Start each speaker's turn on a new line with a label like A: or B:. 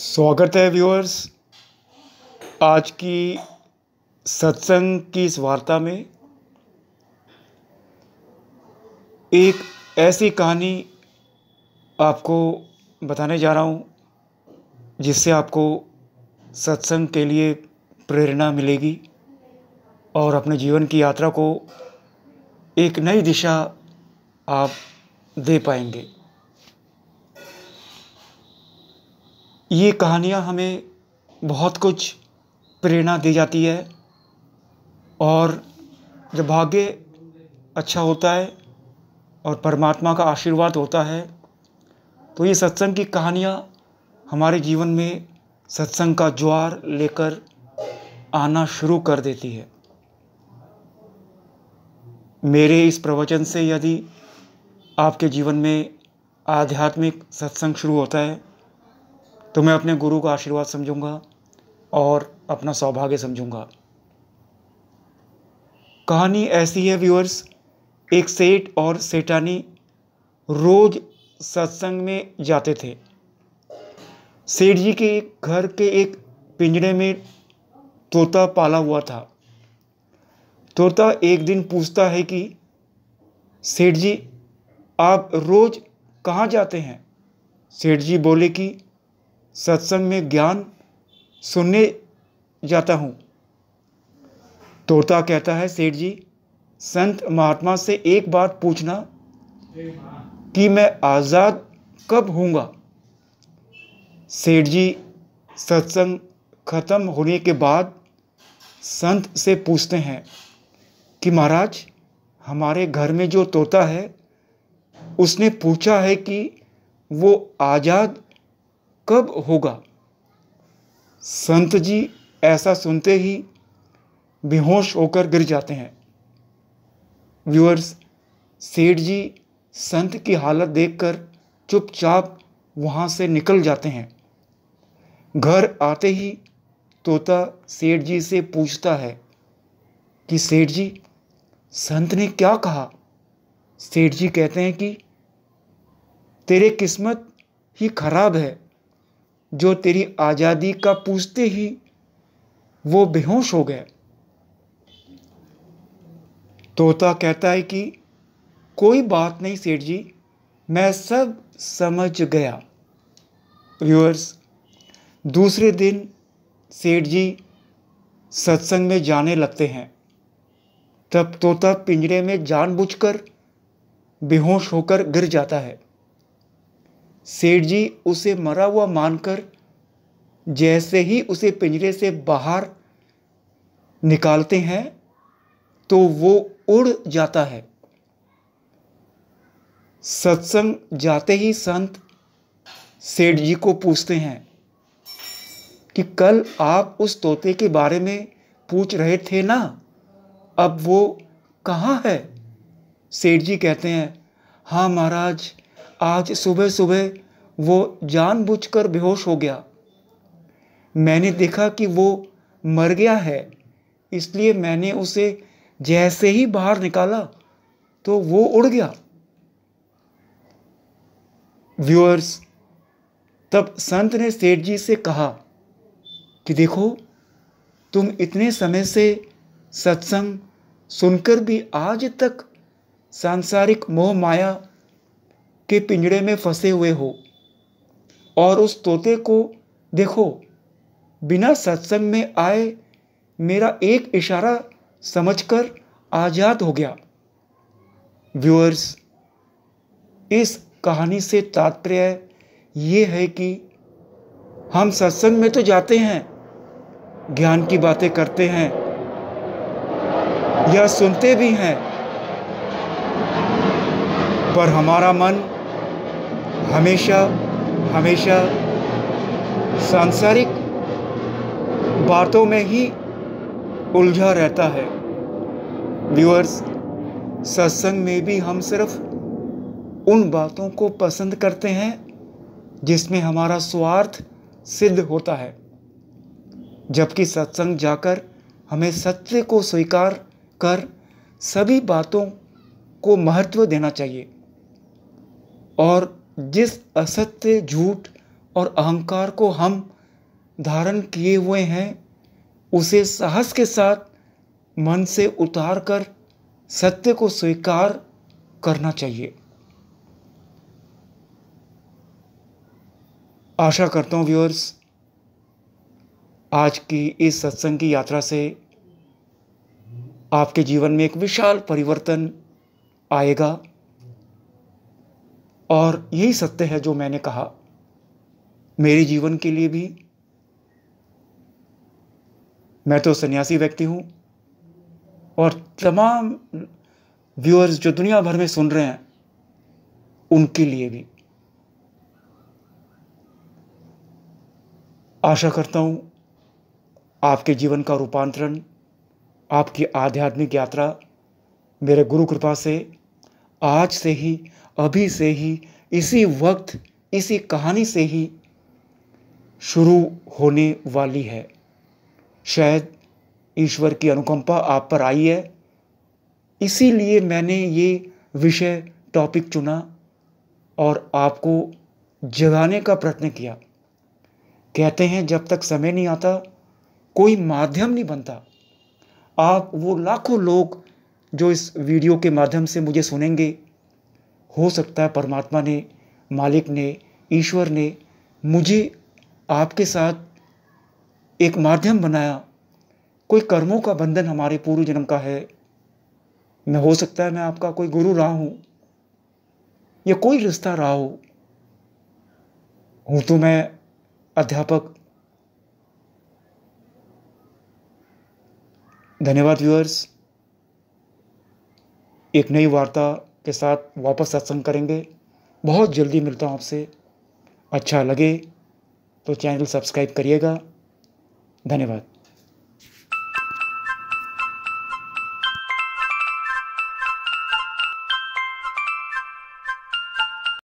A: स्वागत है व्यूअर्स आज की सत्संग की इस वार्ता में एक ऐसी कहानी आपको बताने जा रहा हूँ जिससे आपको सत्संग के लिए प्रेरणा मिलेगी और अपने जीवन की यात्रा को एक नई दिशा आप दे पाएंगे ये कहानियाँ हमें बहुत कुछ प्रेरणा दी जाती है और जब भाग्य अच्छा होता है और परमात्मा का आशीर्वाद होता है तो ये सत्संग की कहानियाँ हमारे जीवन में सत्संग का ज्वार लेकर आना शुरू कर देती है मेरे इस प्रवचन से यदि आपके जीवन में आध्यात्मिक सत्संग शुरू होता है तो मैं अपने गुरु का आशीर्वाद समझूंगा और अपना सौभाग्य समझूंगा कहानी ऐसी है व्यूअर्स एक सेठ और सेठानी रोज सत्संग में जाते थे सेठ जी के घर के एक पिंजरे में तोता पाला हुआ था तोता एक दिन पूछता है कि सेठ जी आप रोज कहाँ जाते हैं सेठ जी बोले कि सत्संग में ज्ञान सुनने जाता हूँ तोता कहता है सेठ जी संत महात्मा से एक बात पूछना कि मैं आज़ाद कब होऊंगा सेठ जी सत्संग ख़त्म होने के बाद संत से पूछते हैं कि महाराज हमारे घर में जो तोता है उसने पूछा है कि वो आज़ाद कब होगा संत जी ऐसा सुनते ही बेहोश होकर गिर जाते हैं व्यूअर्स सेठ जी संत की हालत देखकर चुपचाप वहां से निकल जाते हैं घर आते ही तोता सेठ जी से पूछता है कि सेठ जी संत ने क्या कहा सेठ जी कहते हैं कि तेरे किस्मत ही खराब है जो तेरी आज़ादी का पूछते ही वो बेहोश हो गया तोता कहता है कि कोई बात नहीं सेठ जी मैं सब समझ गया व्यूअर्स दूसरे दिन सेठ जी सत्संग में जाने लगते हैं तब तोता पिंजरे में जानबूझकर बेहोश होकर गिर जाता है सेठ जी उसे मरा हुआ मानकर जैसे ही उसे पिंजरे से बाहर निकालते हैं तो वो उड़ जाता है सत्संग जाते ही संत सेठ जी को पूछते हैं कि कल आप उस तोते के बारे में पूछ रहे थे ना अब वो कहाँ है सेठ जी कहते हैं हाँ महाराज आज सुबह सुबह वो जानबूझकर बेहोश हो गया मैंने देखा कि वो मर गया है इसलिए मैंने उसे जैसे ही बाहर निकाला तो वो उड़ गया व्यूअर्स तब संत ने सेठ जी से कहा कि देखो तुम इतने समय से सत्संग सुनकर भी आज तक सांसारिक मोह माया के पिंजड़े में फंसे हुए हो और उस तोते को देखो बिना सत्संग में आए मेरा एक इशारा समझकर आज़ाद हो गया व्यूअर्स इस कहानी से तात्पर्य ये है कि हम सत्संग में तो जाते हैं ज्ञान की बातें करते हैं या सुनते भी हैं पर हमारा मन हमेशा हमेशा सांसारिक बातों में ही उलझा रहता है व्यूअर्स सत्संग में भी हम सिर्फ उन बातों को पसंद करते हैं जिसमें हमारा स्वार्थ सिद्ध होता है जबकि सत्संग जाकर हमें सत्य को स्वीकार कर सभी बातों को महत्व देना चाहिए और जिस असत्य झूठ और अहंकार को हम धारण किए हुए हैं उसे साहस के साथ मन से उतार कर सत्य को स्वीकार करना चाहिए आशा करता हूँ व्यूअर्स आज की इस सत्संग की यात्रा से आपके जीवन में एक विशाल परिवर्तन आएगा और यही सत्य है जो मैंने कहा मेरे जीवन के लिए भी मैं तो सन्यासी व्यक्ति हूँ और तमाम व्यूअर्स जो दुनिया भर में सुन रहे हैं उनके लिए भी आशा करता हूं आपके जीवन का रूपांतरण आपकी आध्यात्मिक यात्रा मेरे गुरु कृपा से आज से ही अभी से ही इसी वक्त इसी कहानी से ही शुरू होने वाली है शायद ईश्वर की अनुकंपा आप पर आई है इसीलिए मैंने ये विषय टॉपिक चुना और आपको जगाने का प्रयत्न किया कहते हैं जब तक समय नहीं आता कोई माध्यम नहीं बनता आप वो लाखों लोग जो इस वीडियो के माध्यम से मुझे सुनेंगे हो सकता है परमात्मा ने मालिक ने ईश्वर ने मुझे आपके साथ एक माध्यम बनाया कोई कर्मों का बंधन हमारे पूर्व जन्म का है मैं हो सकता है मैं आपका कोई गुरु रहा हूँ या कोई रिश्ता रहा हो हूँ तो मैं अध्यापक धन्यवाद व्यूअर्स एक नई वार्ता के साथ वापस सत्संग करेंगे बहुत जल्दी मिलता हूँ आपसे अच्छा लगे तो चैनल सब्सक्राइब करिएगा धन्यवाद